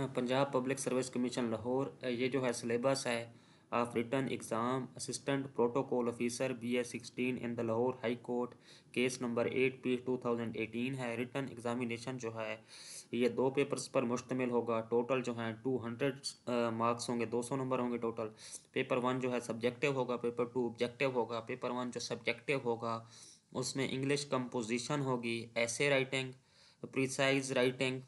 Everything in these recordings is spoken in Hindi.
Punjab public service commission Lahore ये जो है सिलेबस है of written exam assistant protocol officer B S sixteen in the Lahore high court case number eight P two thousand eighteen है रिटर्न एग्ज़ामिनेशन जो है ये दो पेपर्स पर मुश्तमिल होगा टोटल जो है टू हंड्रेड मार्क्स होंगे दो सौ नंबर होंगे टोटल पेपर वन जो है सब्जेक्टिव होगा पेपर टू ऑब्जेक्टिव होगा पेपर वन जो सब्जेक्टिव होगा उसमें इंग्लिश कंपोजिशन होगी essay writing precise writing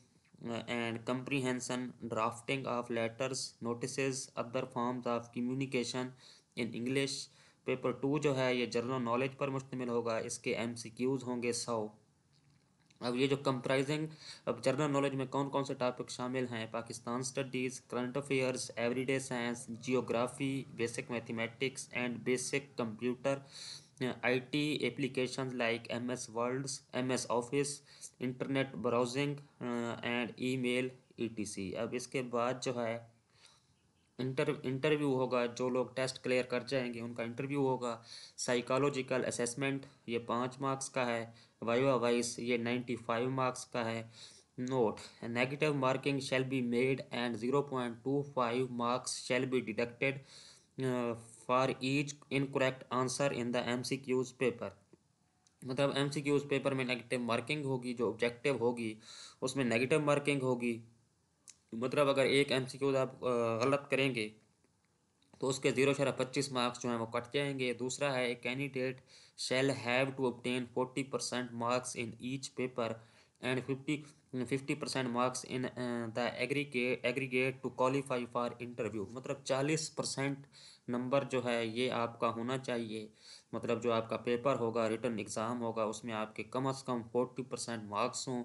and comprehension drafting of letters notice other forms of communication in English paper two जो है ये जनरल नॉलेज पर मुश्तमिल होगा इसके एम सी क्यूज़ होंगे सौ अब ये जो कंप्राइजिंग अब जनरल नॉलेज में कौन कौन से टॉपिक शामिल हैं Pakistan studies current affairs everyday science geography basic mathematics and basic computer like M S MS M S office internet browsing and email etc अब इसके बाद जो है इंटर इंटरव्यू होगा जो लोग टेस्ट क्लियर कर जाएंगे उनका इंटरव्यू होगा साइकोलॉजिकल असेसमेंट ये पाँच मार्क्स का है वाइवा वाइस ये नाइन्टी फाइव मार्क्स का है note negative marking shall be made and zero point two five marks shall be deducted for each incorrect answer in the M C Qs paper मतलब एम सी क्यूज पेपर में नेगेटिव मार्किंग होगी जो ऑब्जेक्टिव होगी उसमें नेगेटिव मार्किंग होगी मतलब अगर एक एम सी क्यूज आप गलत करेंगे तो उसके जीरो शरा पच्चीस मार्क्स जो हैं वो कट जाएंगे दूसरा है candidate shall have to obtain forty percent marks in each paper and fifty fifty percent marks in the aggregate aggregate to qualify for interview मतलब चालीस परसेंट नंबर जो है ये आपका होना चाहिए मतलब जो आपका पेपर होगा रिटर्न एग्ज़ाम होगा उसमें आपके कम से कम फोर्टी परसेंट मार्क्स हों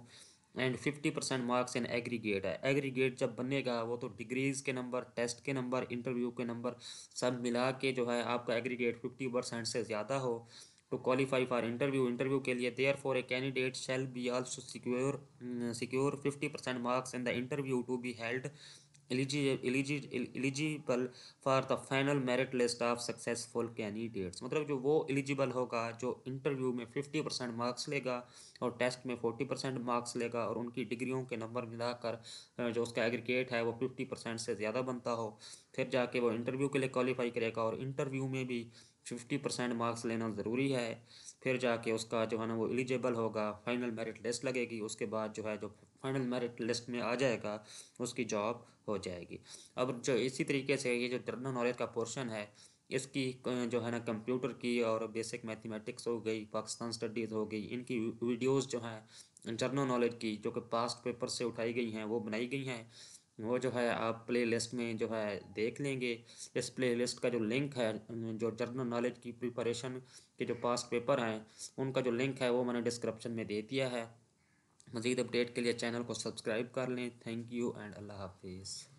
and fifty percent marks in aggregate है एग्रीगेट जब बनेगा वो तो डिग्रीज़ के नंबर टेस्ट के नंबर इंटरव्यू के नंबर सब मिला के जो है आपका एग्रीगेट फिफ्टी परसेंट से ज़्यादा हो to qualify interview interview interview ke liye therefore a candidate shall be secure secure fifty percent marks in the interview to be held eligible for the final merit list of successful candidates मतलब जो वो एलिजिबल होगा जो इंटरव्यू में फिफ्टी परसेंट मार्क्स लेगा और टेस्ट में फोर्टी परसेंट मार्क्स लेगा और उनकी डिग्रियों के नंबर मिलाकर जो उसका एग्रीगेट है वो फिफ्टी परसेंट से ज़्यादा बनता हो फिर जाके वो इंटरव्यू के लिए क्वालिफाई करेगा और इंटरव्यू में भी फिफ्टी परसेंट मार्क्स लेना ज़रूरी है फिर जाके उसका जो है ना वो एलिजिबल होगा फाइनल मेरिट लिस्ट लगेगी उसके बाद जो है जो फाइनल मेरिट लिस्ट में आ जाएगा उसकी जॉब हो जाएगी अब जो इसी तरीके से ये जो जनरल नॉलेज का पोर्शन है इसकी जो है ना कंप्यूटर की और बेसिक मैथमेटिक्स हो गई पाकिस्तान स्टडीज़ हो गई इनकी वीडियोज़ जो हैं जनरल नॉलेज की जो कि पास्ट पेपर से उठाई गई हैं वो बनाई गई हैं वो जो है आप प्ले लिस्ट में जो है देख लेंगे इस प्ले लिस्ट का जो लिंक है जो जर्नल नॉलेज की प्रिपरेशन के जो पास पेपर हैं उनका जो लिंक है वो मैंने डिस्क्रिप्शन में दे दिया है मज़ीद अपडेट के लिए चैनल को सब्सक्राइब कर लें थैंक यू एंड अल्लाह हाफिज़